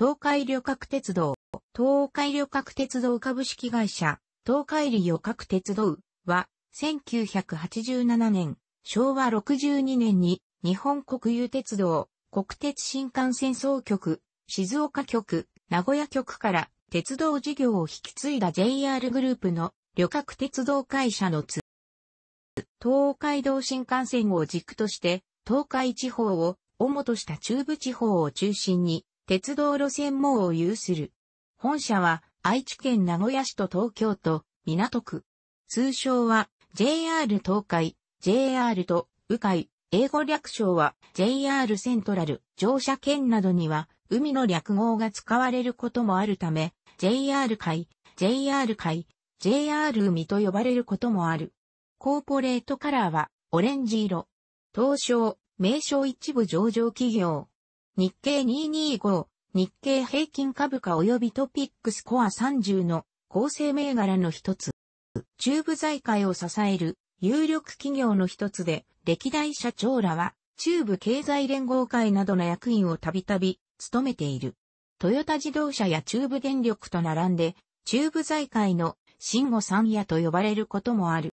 東海旅客鉄道、東海旅客鉄道株式会社、東海旅客鉄道は、1987年、昭和62年に、日本国有鉄道、国鉄新幹線総局、静岡局、名古屋局から鉄道事業を引き継いだ JR グループの旅客鉄道会社のつ、東海道新幹線を軸として、東海地方を主とした中部地方を中心に、鉄道路線網を有する。本社は愛知県名古屋市と東京都港区。通称は JR 東海、JR と迂海、英語略称は JR セントラル。乗車券などには海の略号が使われることもあるため、JR 海、JR 海、JR 海と呼ばれることもある。コーポレートカラーはオレンジ色。東証、名称一部上場企業。日経225、日経平均株価及びトピックスコア30の構成銘柄の一つ。中部財界を支える有力企業の一つで、歴代社長らは中部経済連合会などの役員をたびたび務めている。トヨタ自動車や中部電力と並んで、中部財界の新吾三夜と呼ばれることもある。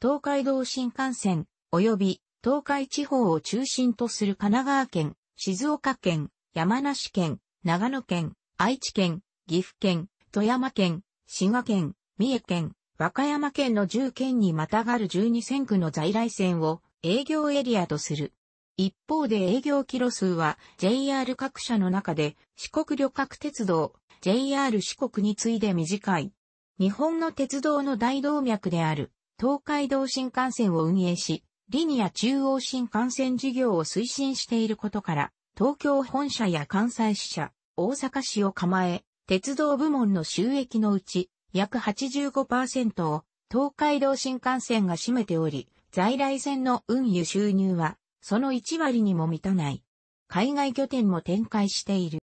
東海道新幹線及び東海地方を中心とする神奈川県、静岡県、山梨県、長野県、愛知県、岐阜県、富山県、滋賀県、三重県、和歌山県の10県にまたがる12線区の在来線を営業エリアとする。一方で営業キロ数は JR 各社の中で四国旅客鉄道、JR 四国に次いで短い。日本の鉄道の大動脈である東海道新幹線を運営し、リニア中央新幹線事業を推進していることから、東京本社や関西支社、大阪市を構え、鉄道部門の収益のうち、約85%を東海道新幹線が占めており、在来線の運輸収入は、その1割にも満たない。海外拠点も展開している。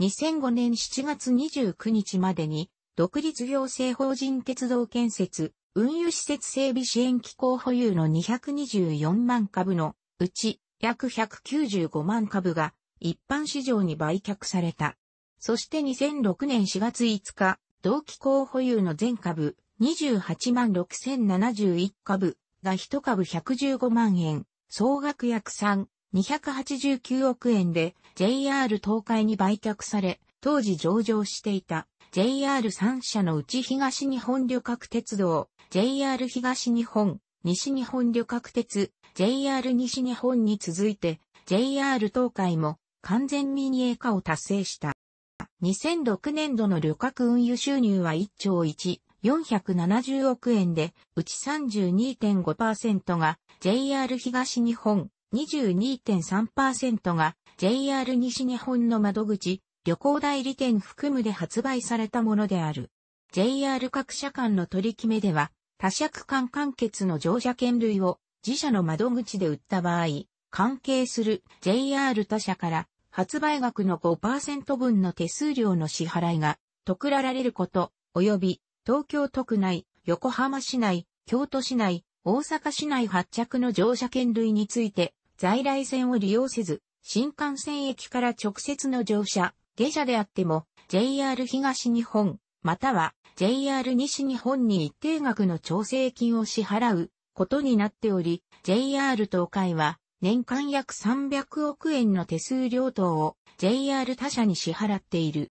2005年7月29日までに、独立行政法人鉄道建設、運輸施設整備支援機構保有の224万株のうち約195万株が一般市場に売却された。そして2006年4月5日、同機構保有の全株28万6071株が1株115万円、総額約3、289億円で JR 東海に売却され、当時上場していた JR3 社のうち東日本旅客鉄道、JR 東日本、西日本旅客鉄、JR 西日本に続いて、JR 東海も完全民営化を達成した。2006年度の旅客運輸収入は1兆1、470億円で、うち32.5%が JR 東日本、22.3%が JR 西日本の窓口、旅行代理店含むで発売されたものである。JR 各社間の取り決めでは、他区間完結の乗車券類を自社の窓口で売った場合、関係する JR 他社から発売額の5%分の手数料の支払いが得られること、及び東京都区内、横浜市内、京都市内、大阪市内発着の乗車券類について、在来線を利用せず、新幹線駅から直接の乗車、下車であっても、JR 東日本、または JR 西日本に一定額の調整金を支払うことになっており、JR 東海は年間約300億円の手数料等を JR 他社に支払っている。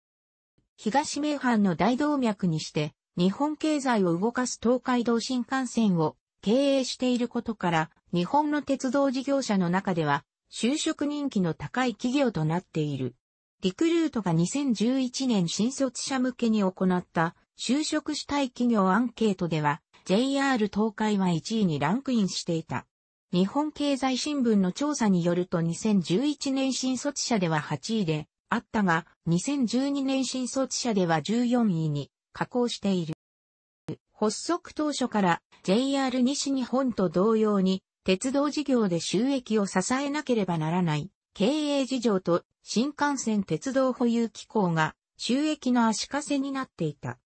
東名阪の大動脈にして、日本経済を動かす東海道新幹線を経営していることから、日本の鉄道事業者の中では、就職人気の高い企業となっている。リクルートが2011年新卒者向けに行った就職したい企業アンケートでは、JR 東海は1位にランクインしていた。日本経済新聞の調査によると2011年新卒者では8位であったが、2012年新卒者では14位に下降している。発足当初から JR 西日本と同様に鉄道事業で収益を支えなければならない経営事情と新幹線鉄道保有機構が収益の足かせになっていた。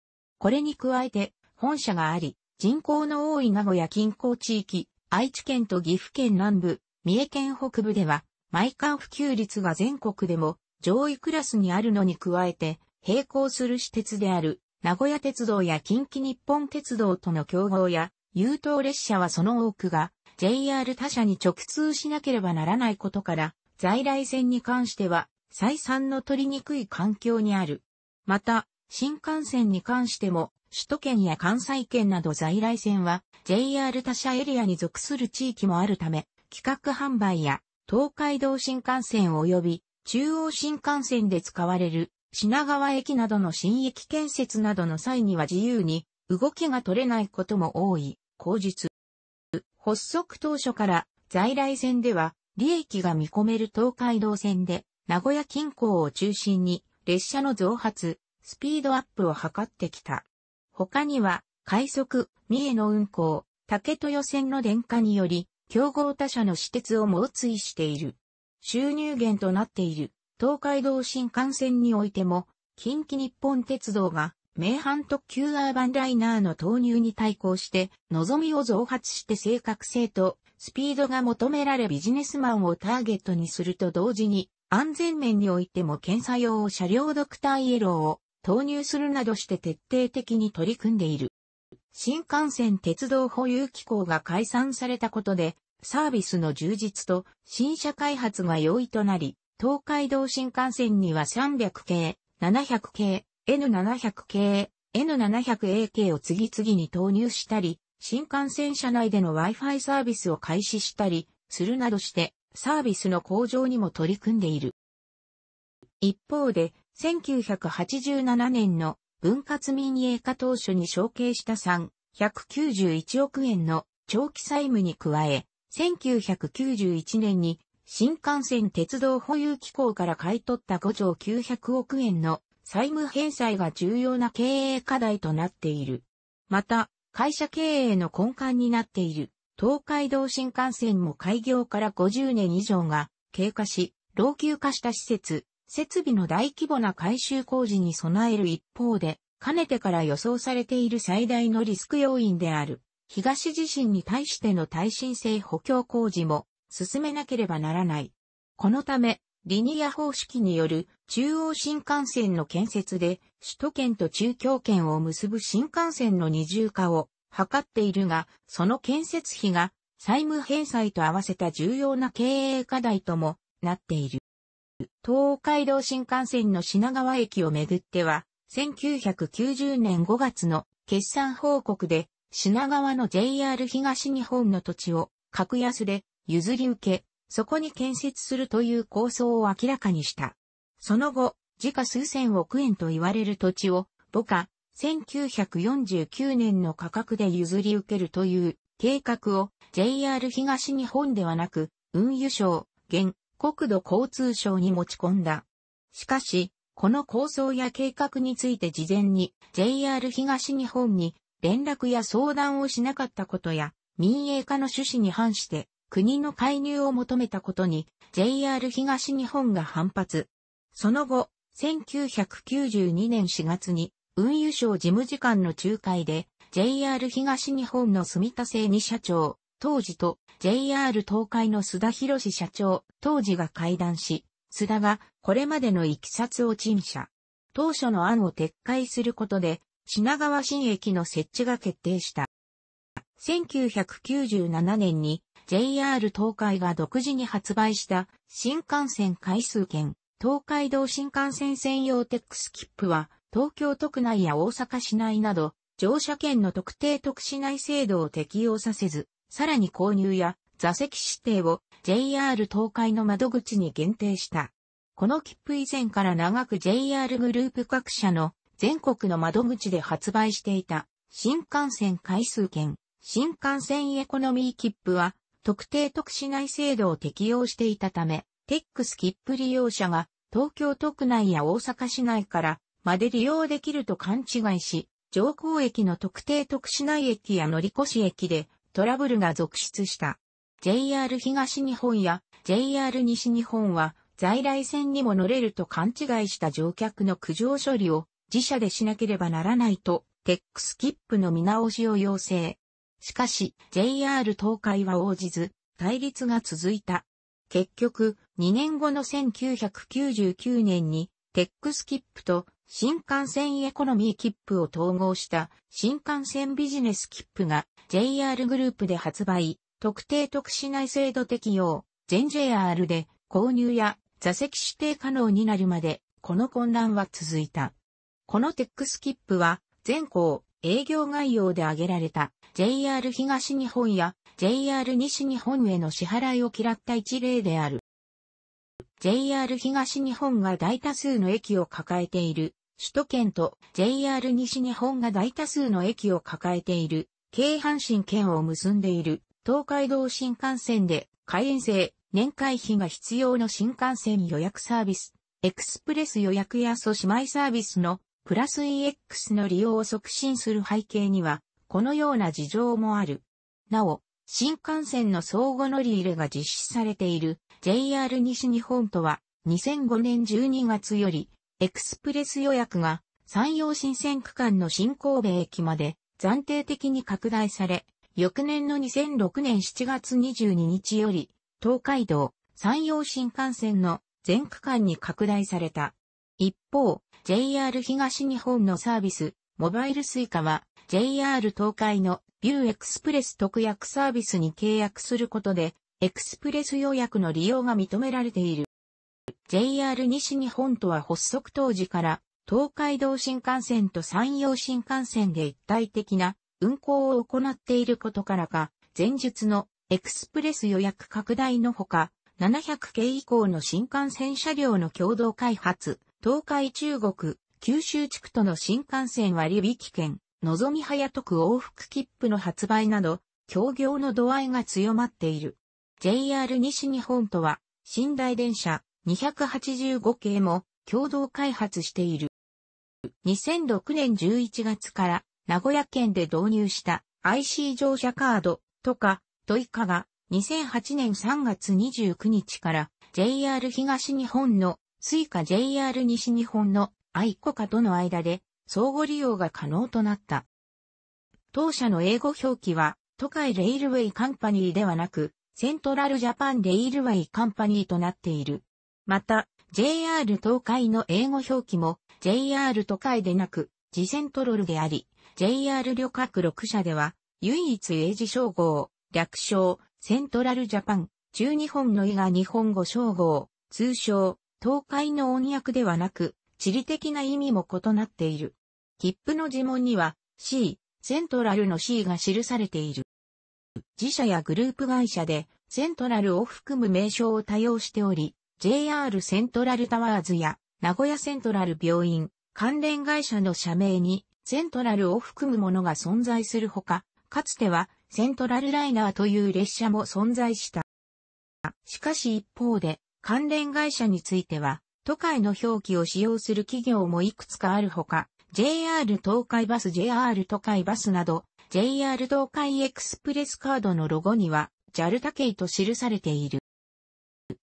これに加えて、本社があり、人口の多い名古屋近郊地域、愛知県と岐阜県南部、三重県北部では、マイカ普及率が全国でも上位クラスにあるのに加えて、並行する私鉄である、名古屋鉄道や近畿日本鉄道との競合や、優等列車はその多くが、JR 他社に直通しなければならないことから、在来線に関しては、採算の取りにくい環境にある。また、新幹線に関しても、首都圏や関西圏など在来線は JR 他社エリアに属する地域もあるため、企画販売や東海道新幹線及び中央新幹線で使われる品川駅などの新駅建設などの際には自由に動きが取れないことも多い、口日。発足当初から在来線では利益が見込める東海道線で名古屋近郊を中心に列車の増発、スピードアップを図ってきた。他には、快速、三重の運行、竹豊線の電化により、競合他社の私鉄を猛追している。収入源となっている東海道新幹線においても、近畿日本鉄道が名阪特急アーバンライナーの投入に対抗して、望みを増発して正確性とスピードが求められビジネスマンをターゲットにすると同時に、安全面においても検査用車両ドクターイエローを投入するなどして徹底的に取り組んでいる。新幹線鉄道保有機構が解散されたことで、サービスの充実と新車開発が容易となり、東海道新幹線には300系、700系、N700 系、N700A 系を次々に投入したり、新幹線車内での Wi-Fi サービスを開始したり、するなどして、サービスの向上にも取り組んでいる。一方で、1987年の分割民営化当初に承継した3、191億円の長期債務に加え、1991年に新幹線鉄道保有機構から買い取った5兆900億円の債務返済が重要な経営課題となっている。また、会社経営の根幹になっている東海道新幹線も開業から50年以上が経過し、老朽化した施設、設備の大規模な改修工事に備える一方で、かねてから予想されている最大のリスク要因である、東地震に対しての耐震性補強工事も進めなければならない。このため、リニア方式による中央新幹線の建設で首都圏と中京圏を結ぶ新幹線の二重化を図っているが、その建設費が債務返済と合わせた重要な経営課題ともなっている。東海道新幹線の品川駅をめぐっては、1990年5月の決算報告で、品川の JR 東日本の土地を格安で譲り受け、そこに建設するという構想を明らかにした。その後、時価数千億円と言われる土地を、母価1949年の価格で譲り受けるという計画を JR 東日本ではなく、運輸省、現国土交通省に持ち込んだ。しかし、この構想や計画について事前に JR 東日本に連絡や相談をしなかったことや民営化の趣旨に反して国の介入を求めたことに JR 東日本が反発。その後、1992年4月に運輸省事務次官の仲介で JR 東日本の住田製2社長、当時と JR 東海の須田博士社長、当時が会談し、須田がこれまでの行きさつを陳謝。当初の案を撤回することで、品川新駅の設置が決定した。1997年に JR 東海が独自に発売した新幹線回数券、東海道新幹線専用テックスキップは、東京都区内や大阪市内など、乗車券の特定特市内制度を適用させず、さらに購入や座席指定を JR 東海の窓口に限定した。この切符以前から長く JR グループ各社の全国の窓口で発売していた新幹線回数券、新幹線エコノミー切符は特定特殊内制度を適用していたため、テックス切符利用者が東京都区内や大阪市内からまで利用できると勘違いし、上降駅の特定特殊内駅や乗越駅でトラブルが続出した。JR 東日本や JR 西日本は在来線にも乗れると勘違いした乗客の苦情処理を自社でしなければならないとテックスキップの見直しを要請。しかし JR 東海は応じず対立が続いた。結局2年後の1999年にテックスキップと新幹線エコノミーキップを統合した新幹線ビジネスキップが JR グループで発売、特定特殊内制度適用、全 JR で購入や座席指定可能になるまで、この混乱は続いた。このテックスキップは、全校営業概要で挙げられた JR 東日本や JR 西日本への支払いを嫌った一例である。JR 東日本が大多数の駅を抱えている首都圏と JR 西日本が大多数の駅を抱えている京阪神圏を結んでいる東海道新幹線で開園制、年会費が必要の新幹線予約サービス、エクスプレス予約や蘇姉妹サービスのプラス EX の利用を促進する背景には、このような事情もある。なお、新幹線の相互乗り入れが実施されている JR 西日本とは2005年12月よりエクスプレス予約が山陽新線区間の新神戸駅まで暫定的に拡大され、翌年の2006年7月22日より、東海道、山陽新幹線の全区間に拡大された。一方、JR 東日本のサービス、モバイルスイカは、JR 東海のビューエクスプレス特約サービスに契約することで、エクスプレス予約の利用が認められている。JR 西日本とは発足当時から東海道新幹線と山陽新幹線で一体的な運行を行っていることからか、前述のエクスプレス予約拡大のほか、700系以降の新幹線車両の共同開発、東海中国、九州地区との新幹線割引券、のぞみとく往復切符の発売など、協業の度合いが強まっている。JR 西日本とは、寝台電車285系も共同開発している。2006年11月から名古屋県で導入した IC 乗車カードとかトイカが2008年3月29日から JR 東日本のスイカ JR 西日本のアイコカとの間で相互利用が可能となった。当社の英語表記は都会レイルウェイカンパニーではなくセントラルジャパンレイルウェイカンパニーとなっている。また JR 東海の英語表記も JR 都会でなく、次戦トロルであり、JR 旅客6社では、唯一英字称号、略称、セントラルジャパン、中日本の意が日本語称号、通称、東海の音訳ではなく、地理的な意味も異なっている。切符の呪文には、C、セントラルの C が記されている。自社やグループ会社で、セントラルを含む名称を多用しており、JR セントラルタワーズや名古屋セントラル病院、関連会社の社名に、セントラルを含むものが存在するほか、かつては、セントラルライナーという列車も存在した。しかし一方で、関連会社については、都会の表記を使用する企業もいくつかあるほか、JR 東海バス JR 都会バスなど、JR 東海エクスプレスカードのロゴには、JAL タケイと記されている。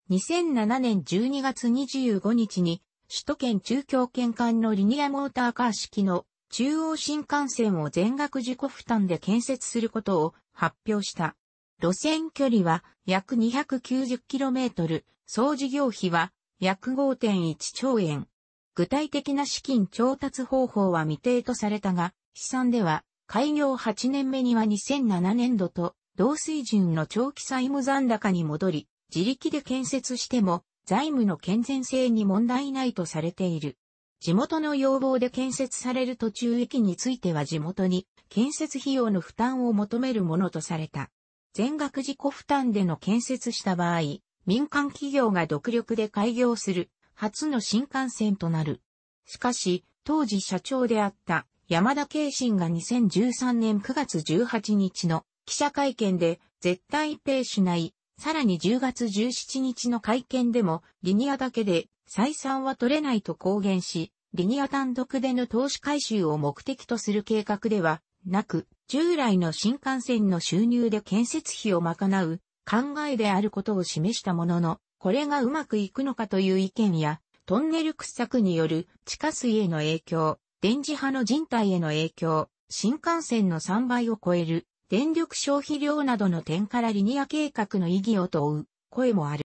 2007年12月25日に首都圏中京圏間のリニアモーターカー式の中央新幹線を全額自己負担で建設することを発表した。路線距離は約 290km、総事業費は約5.1兆円。具体的な資金調達方法は未定とされたが、試算では開業8年目には2007年度と同水準の長期債務残高に戻り、自力で建設しても財務の健全性に問題ないとされている。地元の要望で建設される途中駅については地元に建設費用の負担を求めるものとされた。全額自己負担での建設した場合、民間企業が独力で開業する初の新幹線となる。しかし、当時社長であった山田慶信が2013年9月18日の記者会見で絶対ペイしないさらに10月17日の会見でも、リニアだけで採算は取れないと公言し、リニア単独での投資回収を目的とする計画ではなく、従来の新幹線の収入で建設費を賄う考えであることを示したものの、これがうまくいくのかという意見や、トンネル掘削による地下水への影響、電磁波の人体への影響、新幹線の3倍を超える電力消費量などの点からリニア計画の意義を問う声もある。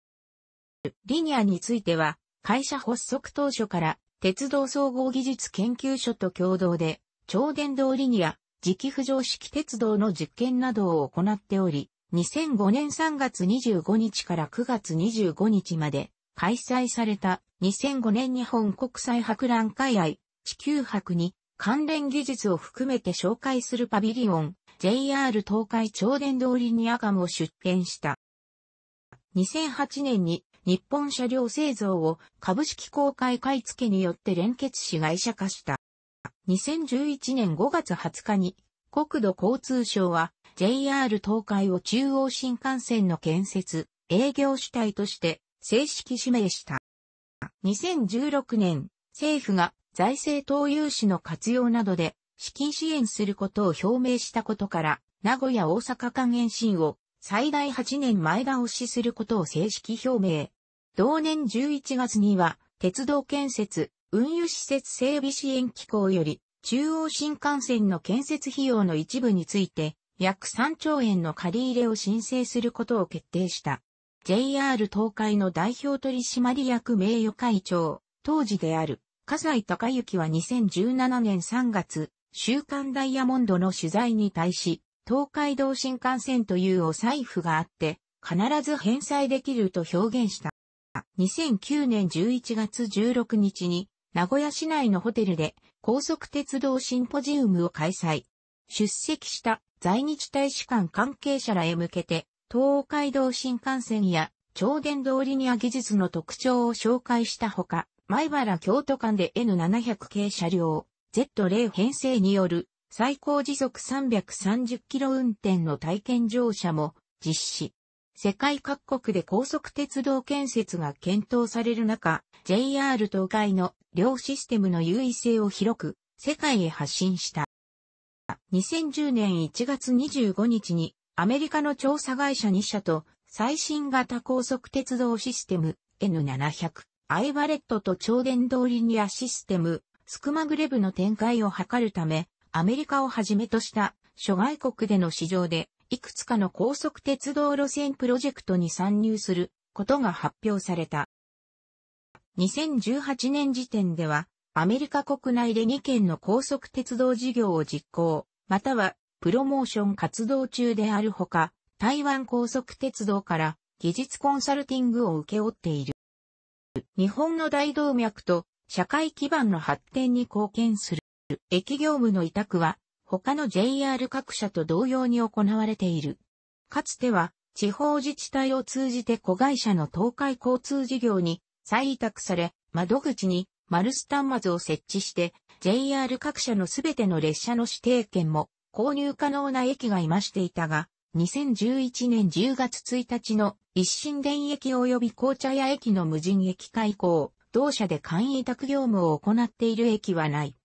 リニアについては、会社発足当初から鉄道総合技術研究所と共同で、超電導リニア、磁気浮上式鉄道の実験などを行っており、2005年3月25日から9月25日まで開催された2005年日本国際博覧会愛地球博に関連技術を含めて紹介するパビリオン JR 東海超電通りにムも出展した。2008年に日本車両製造を株式公開買付によって連結し会社化した。2011年5月20日に国土交通省は JR 東海を中央新幹線の建設、営業主体として正式指名した。2016年、政府が財政投融資の活用などで資金支援することを表明したことから、名古屋大阪間延伸を最大8年前倒しすることを正式表明。同年11月には、鉄道建設、運輸施設整備支援機構より、中央新幹線の建設費用の一部について、約3兆円の借り入れを申請することを決定した。JR 東海の代表取締役名誉会長、当時である、笠井隆之は2017年3月、週刊ダイヤモンドの取材に対し、東海道新幹線というお財布があって、必ず返済できると表現した。2009年11月16日に、名古屋市内のホテルで高速鉄道シンポジウムを開催。出席した在日大使館関係者らへ向けて、東海道新幹線や超電導リニア技術の特徴を紹介したほか、前原京都間で N700 系車両、Z0 編成による最高時速330キロ運転の体験乗車も実施。世界各国で高速鉄道建設が検討される中、JR 東海の両システムの優位性を広く世界へ発信した。2010年1月25日にアメリカの調査会社2社と最新型高速鉄道システム N700 アイバレットと超電導リニアシステムスクマグレブの展開を図るため、アメリカをはじめとした諸外国での市場で、いくつかの高速鉄道路線プロジェクトに参入することが発表された。2018年時点では、アメリカ国内で2件の高速鉄道事業を実行、またはプロモーション活動中であるほか、台湾高速鉄道から技術コンサルティングを受け負っている。日本の大動脈と社会基盤の発展に貢献する。駅業務の委託は、他の JR 各社と同様に行われている。かつては、地方自治体を通じて子会社の東海交通事業に再委託され、窓口にマルス端末を設置して、JR 各社のすべての列車の指定券も購入可能な駅がいましていたが、2011年10月1日の一新電駅及び紅茶屋駅の無人駅開港、同社で簡易委託業務を行っている駅はない。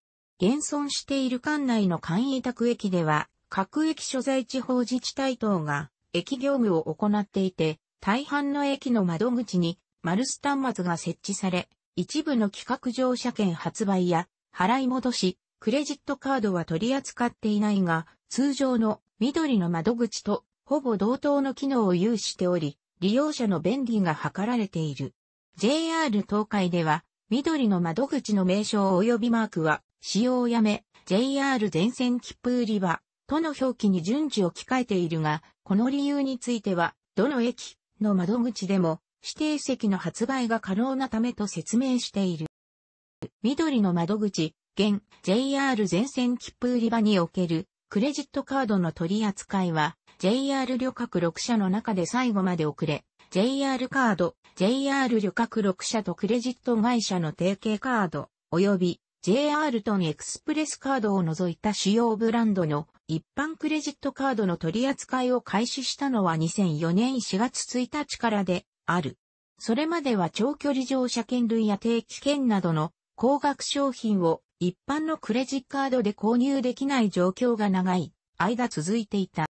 現存している管内の簡易委託駅では、各駅所在地方自治体等が駅業務を行っていて、大半の駅の窓口にマルス端末が設置され、一部の企画乗車券発売や払い戻し、クレジットカードは取り扱っていないが、通常の緑の窓口とほぼ同等の機能を有しており、利用者の便利が図られている。JR 東海では、緑の窓口の名称及びマークは、使用をやめ、JR 全線切符売り場、との表記に順次置き換えているが、この理由については、どの駅の窓口でも、指定席の発売が可能なためと説明している。緑の窓口、現 JR 全線切符売り場におけるクレジットカードの取り扱いは JR 旅客6社の中で最後まで遅れ、JR カード、JR 旅客6社とクレジット会社の提携カード、及び JR トンエクスプレスカードを除いた主要ブランドの一般クレジットカードの取り扱いを開始したのは2004年4月1日からである。それまでは長距離乗車券類や定期券などの高額商品を一般のクレジットカードで購入できない状況が長い間続いていた。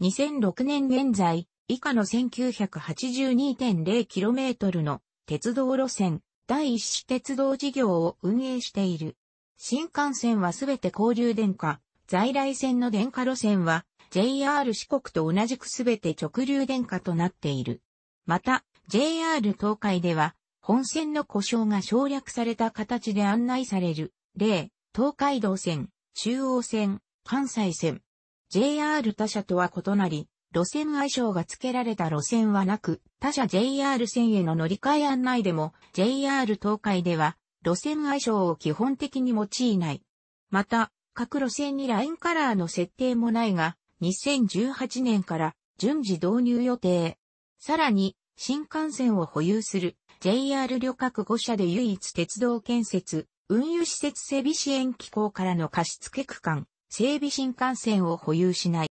2006年現在、以下の 1982.0km の鉄道路線、第一子鉄道事業を運営している。新幹線はすべて交流電化、在来線の電化路線は JR 四国と同じくすべて直流電化となっている。また、JR 東海では、本線の故障が省略された形で案内される、例、東海道線、中央線、関西線。JR 他社とは異なり、路線愛称が付けられた路線はなく、他社 JR 線への乗り換え案内でも JR 東海では路線愛称を基本的に用いない。また、各路線にラインカラーの設定もないが、2018年から順次導入予定。さらに、新幹線を保有する JR 旅客5社で唯一鉄道建設、運輸施設整備支援機構からの貸付区間、整備新幹線を保有しない。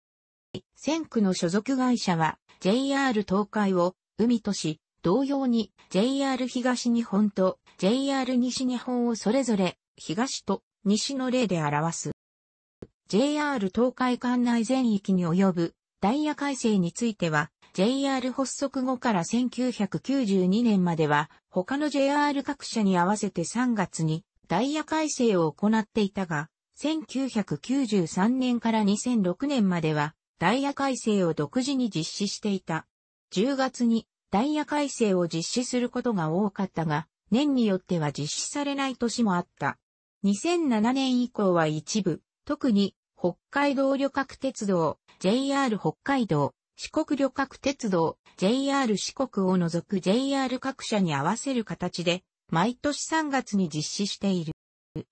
先区の所属会社は JR 東海を海とし、同様に JR 東日本と JR 西日本をそれぞれ東と西の例で表す。JR 東海管内全域に及ぶダイヤ改正については JR 発足後から1992年までは他の JR 各社に合わせて3月にダイヤ改正を行っていたが1993年から2006年まではダイヤ改正を独自に実施していた。10月にダイヤ改正を実施することが多かったが、年によっては実施されない年もあった。2007年以降は一部、特に北海道旅客鉄道、JR 北海道、四国旅客鉄道、JR 四国を除く JR 各社に合わせる形で、毎年3月に実施している。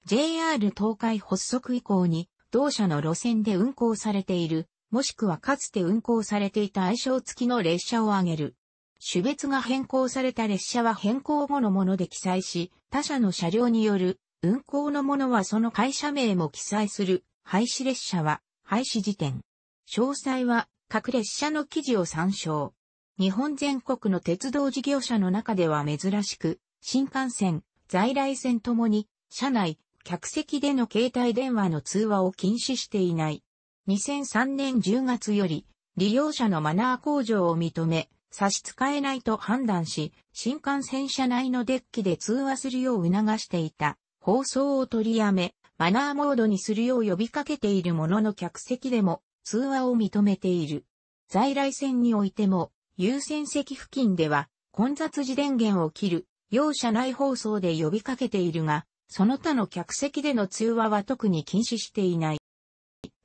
JR 東海発足以降に、同社の路線で運行されているもしくはかつて運行されていた愛称付きの列車を挙げる。種別が変更された列車は変更後のもので記載し、他社の車両による運行のものはその会社名も記載する廃止列車は廃止時点。詳細は各列車の記事を参照。日本全国の鉄道事業者の中では珍しく、新幹線、在来線ともに、車内、客席での携帯電話の通話を禁止していない。2003年10月より、利用者のマナー向上を認め、差し支えないと判断し、新幹線車内のデッキで通話するよう促していた、放送を取りやめ、マナーモードにするよう呼びかけているものの客席でも、通話を認めている。在来線においても、優先席付近では、混雑時電源を切る、用車内放送で呼びかけているが、その他の客席での通話は特に禁止していない。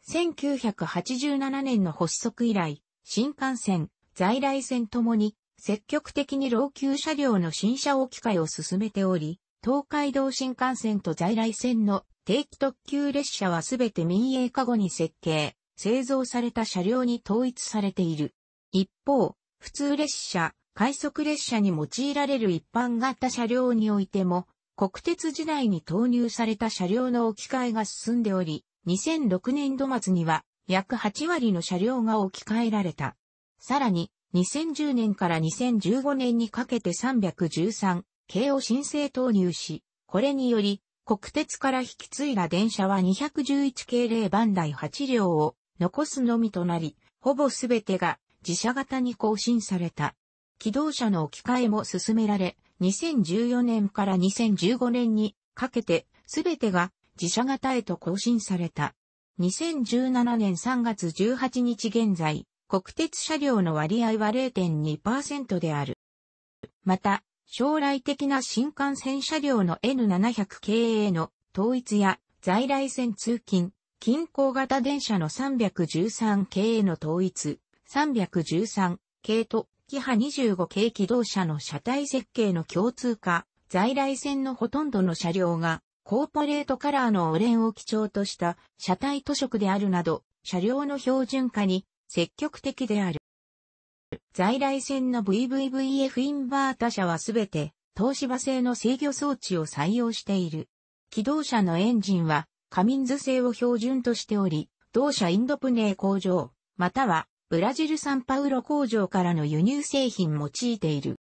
1987年の発足以来、新幹線、在来線ともに、積極的に老朽車両の新車置き換えを進めており、東海道新幹線と在来線の定期特急列車はすべて民営化後に設計、製造された車両に統一されている。一方、普通列車、快速列車に用いられる一般型車両においても、国鉄時代に投入された車両の置き換えが進んでおり、2006年度末には約8割の車両が置き換えられた。さらに、2010年から2015年にかけて313系を申請投入し、これにより、国鉄から引き継いだ電車は211系0番台8両を残すのみとなり、ほぼすべてが自社型に更新された。機動車の置き換えも進められ、2014年から2015年にかけてすべてが自社型へと更新された。2017年3月18日現在、国鉄車両の割合は0.2%である。また、将来的な新幹線車両の N700 系への統一や在来線通勤、近郊型電車の313系への統一、313系とキハ25系機動車の車体設計の共通化、在来線のほとんどの車両がコーポレートカラーのオレンを基調とした車体塗色であるなど、車両の標準化に積極的である。在来線の VVVF インバータ車はすべて東芝製の制御装置を採用している。機動車のエンジンはカミンズ製を標準としており、同社インドプネー工場、またはブラジルサンパウロ工場からの輸入製品用いている。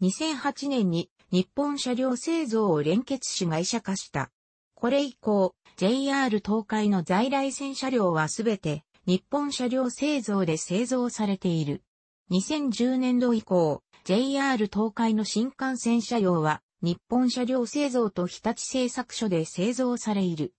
2008年に日本車両製造を連結し会社化した。これ以降、JR 東海の在来線車両はすべて日本車両製造で製造されている。2010年度以降、JR 東海の新幹線車両は日本車両製造と日立製作所で製造されいる。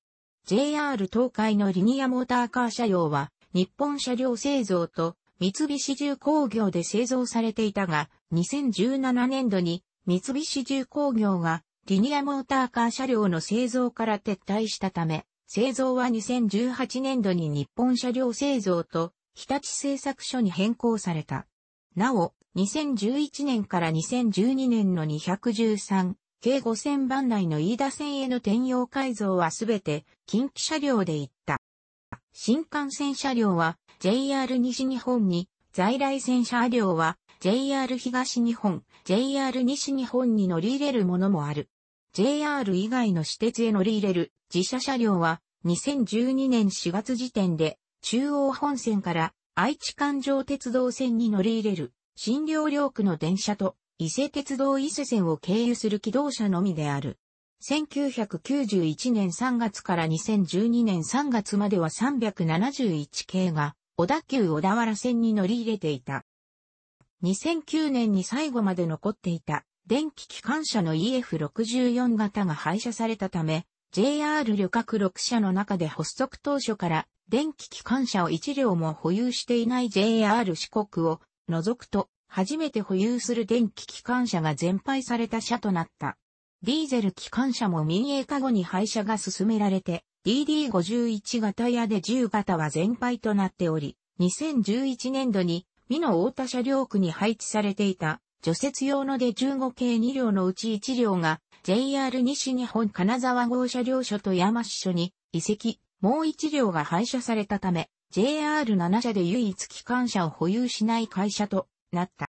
JR 東海のリニアモーターカー車両は日本車両製造と三菱重工業で製造されていたが、2017年度に三菱重工業がリニアモーターカー車両の製造から撤退したため、製造は2018年度に日本車両製造と日立製作所に変更された。なお、2011年から2012年の213、計5000番内の飯田線への転用改造はすべて近畿車両で行った。新幹線車両は JR 西日本に在来線車両は JR 東日本、JR 西日本に乗り入れるものもある。JR 以外の私鉄へ乗り入れる自社車両は2012年4月時点で中央本線から愛知環状鉄道線に乗り入れる新両両区の電車と伊勢鉄道伊勢線を経由する機動車のみである。1991年3月から2012年3月までは371系が小田急小田原線に乗り入れていた。2009年に最後まで残っていた電気機関車の EF64 型が廃車されたため、JR 旅客6社の中で発足当初から電気機関車を1両も保有していない JR 四国を除くと初めて保有する電気機関車が全廃された車となった。ディーゼル機関車も民営化後に廃車が進められて、DD51 型やで10型は全廃となっており、2011年度に美濃大田車両区に配置されていた除雪用ので15系2両のうち1両が JR 西日本金沢号車両所と山市所に移籍、もう1両が廃車されたため JR7 社で唯一機関車を保有しない会社となった。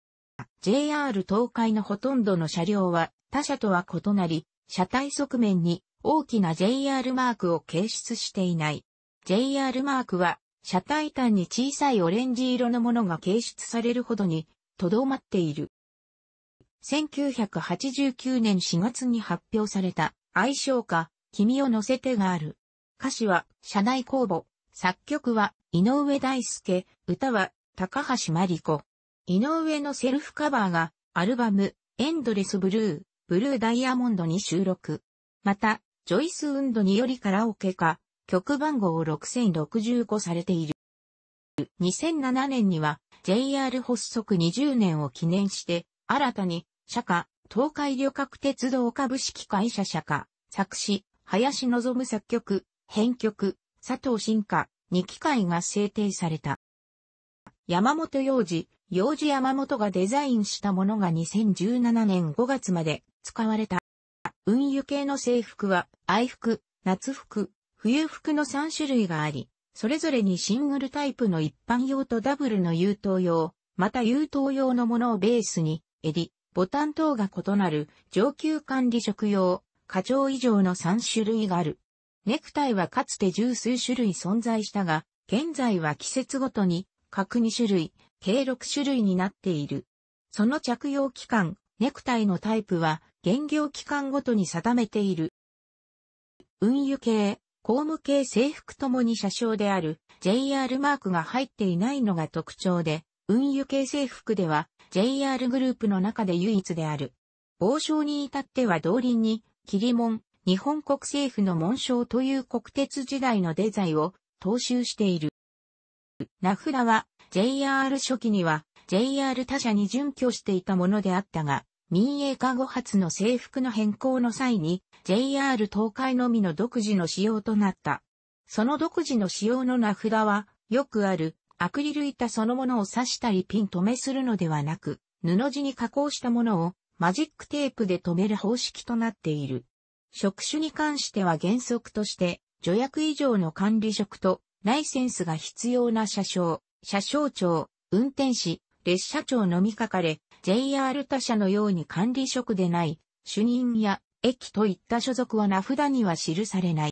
JR 東海のほとんどの車両は他社とは異なり、車体側面に大きな JR マークを掲出していない。JR マークは車体端に小さいオレンジ色のものが形出されるほどに、とどまっている。1989年4月に発表された、愛称歌、君を乗せてがある。歌詞は、社内公募。作曲は、井上大輔、歌は、高橋真理子。井上のセルフカバーが、アルバム、エンドレスブルー、ブルーダイヤモンドに収録。また、ジョイス・ウンドによりカラオケ化、局番号6065されている。2007年には JR 発足20年を記念して、新たに、社家、東海旅客鉄道株式会社社家、作詞、林望作曲、編曲、佐藤新化、二機械が制定された。山本洋次、洋次山本がデザインしたものが2017年5月まで使われた。運輸系の制服は、愛服、夏服、冬服の3種類があり、それぞれにシングルタイプの一般用とダブルの優等用、また優等用のものをベースに、襟、ボタン等が異なる上級管理職用、課長以上の3種類がある。ネクタイはかつて十数種類存在したが、現在は季節ごとに各2種類、計6種類になっている。その着用期間、ネクタイのタイプは、現業期間ごとに定めている。運輸系、公務系制服ともに車掌である JR マークが入っていないのが特徴で、運輸系制服では JR グループの中で唯一である。王将に至っては同輪に、霧門、日本国政府の紋章という国鉄時代のデザインを踏襲している。名札は JR 初期には JR 他社に準拠していたものであったが、民営化後初の制服の変更の際に JR 東海のみの独自の仕様となった。その独自の仕様の名札は、よくあるアクリル板そのものを刺したりピン止めするのではなく、布地に加工したものをマジックテープで止める方式となっている。職種に関しては原則として、助役以上の管理職とライセンスが必要な車掌、車掌長、運転士、列車長のみ書かれ、JR 他社のように管理職でない、主任や駅といった所属は名札には記されない。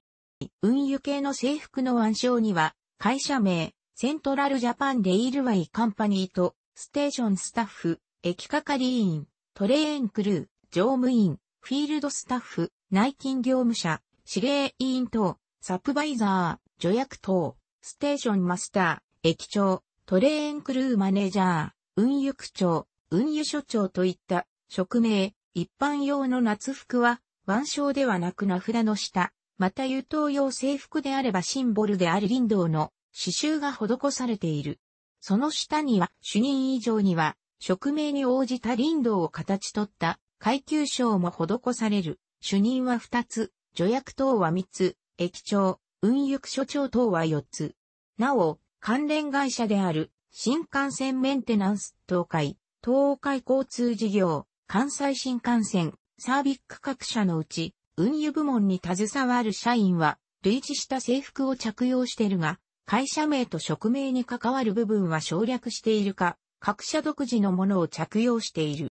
運輸系の制服の腕章には、会社名、セントラルジャパンレイルワイカンパニーと、ステーションスタッフ、駅係員、トレーンクルー、乗務員、フィールドスタッフ、内勤業務者、指令委員等、サプバイザー、助役等、ステーションマスター、駅長、トレーンクルーマネージャー、運輸区長、運輸所長といった職名、一般用の夏服は、腕章ではなく名札の下、また輸送用制服であればシンボルである林道の刺繍が施されている。その下には主任以上には、職名に応じた林道を形取った階級章も施される。主任は2つ、助役等は3つ、駅長、運輸所長等は4つ。なお、関連会社である新幹線メンテナンス東海、東海交通事業、関西新幹線、サービック各社のうち、運輸部門に携わる社員は、類似した制服を着用しているが、会社名と職名に関わる部分は省略しているか、各社独自のものを着用している。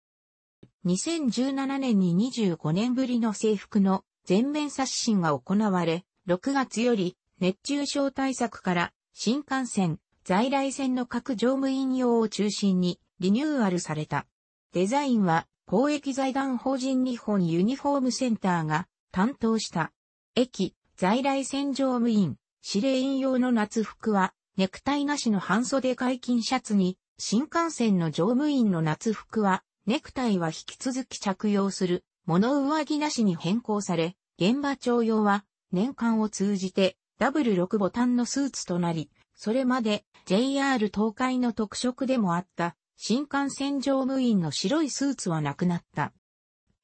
2017年に25年ぶりの制服の全面刷新が行われ、6月より熱中症対策から新幹線、在来線の各乗務員用を中心にリニューアルされた。デザインは公益財団法人日本ユニフォームセンターが担当した。駅、在来線乗務員、司令員用の夏服は、ネクタイなしの半袖解禁シャツに、新幹線の乗務員の夏服は、ネクタイは引き続き着用する、物上着なしに変更され、現場徴用は、年間を通じて、ダブル6ボタンのスーツとなり、それまで JR 東海の特色でもあった新幹線乗務員の白いスーツはなくなった。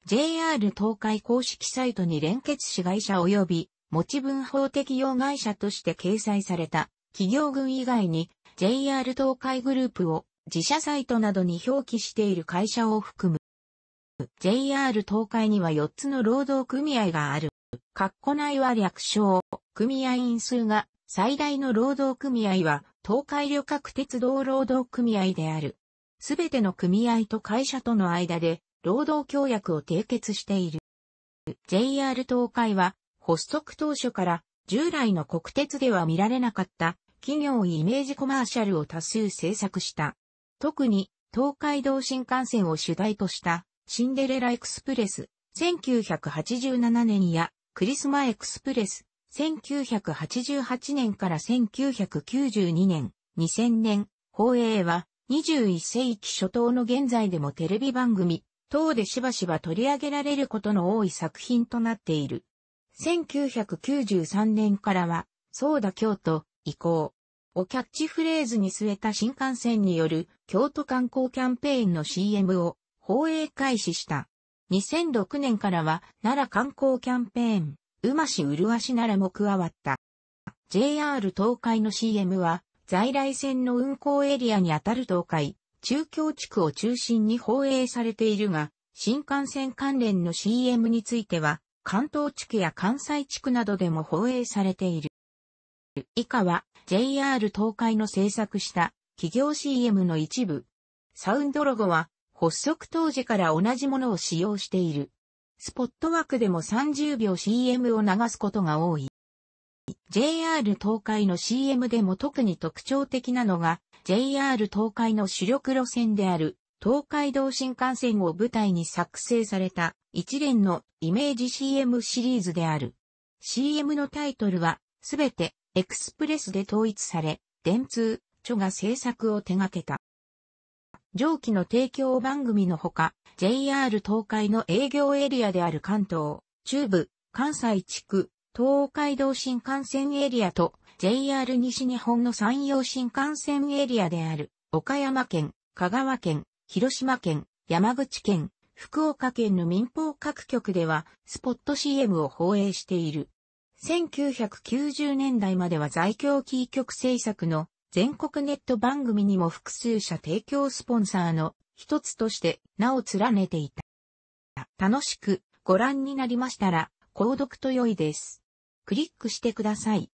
JR 東海公式サイトに連結子会社及び持ち分法適用会社として掲載された企業群以外に JR 東海グループを自社サイトなどに表記している会社を含む JR 東海には4つの労働組合がある。括弧内は略称。組合員数が最大の労働組合は東海旅客鉄道労働組合である。すべての組合と会社との間で労働協約を締結している。JR 東海は発足当初から従来の国鉄では見られなかった企業イメージコマーシャルを多数制作した。特に東海道新幹線を主題としたシンデレラエクスプレス1987年やクリスマエクスプレス1988年から1992年、2000年、放映は21世紀初頭の現在でもテレビ番組等でしばしば取り上げられることの多い作品となっている。1993年からは、そうだ京都、以降、をキャッチフレーズに据えた新幹線による京都観光キャンペーンの CM を放映開始した。2006年からは奈良観光キャンペーン、うましうるわしならも加わった。JR 東海の CM は在来線の運行エリアにあたる東海、中京地区を中心に放映されているが、新幹線関連の CM については、関東地区や関西地区などでも放映されている。以下は JR 東海の制作した企業 CM の一部。サウンドロゴは発足当時から同じものを使用している。スポット枠でも30秒 CM を流すことが多い。JR 東海の CM でも特に特徴的なのが JR 東海の主力路線である東海道新幹線を舞台に作成された一連のイメージ CM シリーズである。CM のタイトルはすべてエクスプレスで統一され、電通、著が制作を手掛けた。上記の提供番組のほか、JR 東海の営業エリアである関東、中部、関西地区、東海道新幹線エリアと JR 西日本の山陽新幹線エリアである岡山県、香川県、広島県、山口県、福岡県の民放各局ではスポット CM を放映している。1990年代までは在京キー局制作の全国ネット番組にも複数社提供スポンサーの一つとして名を連ねていた。楽しくご覧になりましたら、購読と良いです。クリックしてください。